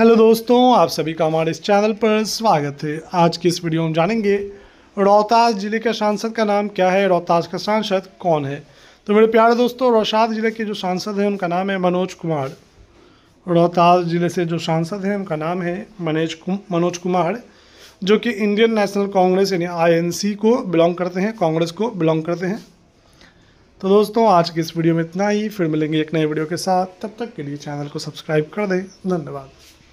hello दोस्तों आप सभी का हमारे इस चैनल पर स्वागत है आज की इस वीडियो में जानेंगे रोहतास ज़िले के सांसद का नाम क्या है रोहतास का सांसद कौन है तो मेरे प्यारे दोस्तों रोहतास ज़िले के जो सांसद हैं उनका नाम है मनोज कुमार रोहतास ज़िले से जो सांसद हैं उनका नाम है मनोज कुम, मनोज कुमार जो कि इंडियन नेशनल कांग्रेस यानी आई को बिलोंग करते हैं कांग्रेस को बिलोंग करते हैं तो दोस्तों आज की इस वीडियो में इतना ही फिर मिलेंगे एक नए वीडियो के साथ तब तक के लिए चैनल को सब्सक्राइब कर दें धन्यवाद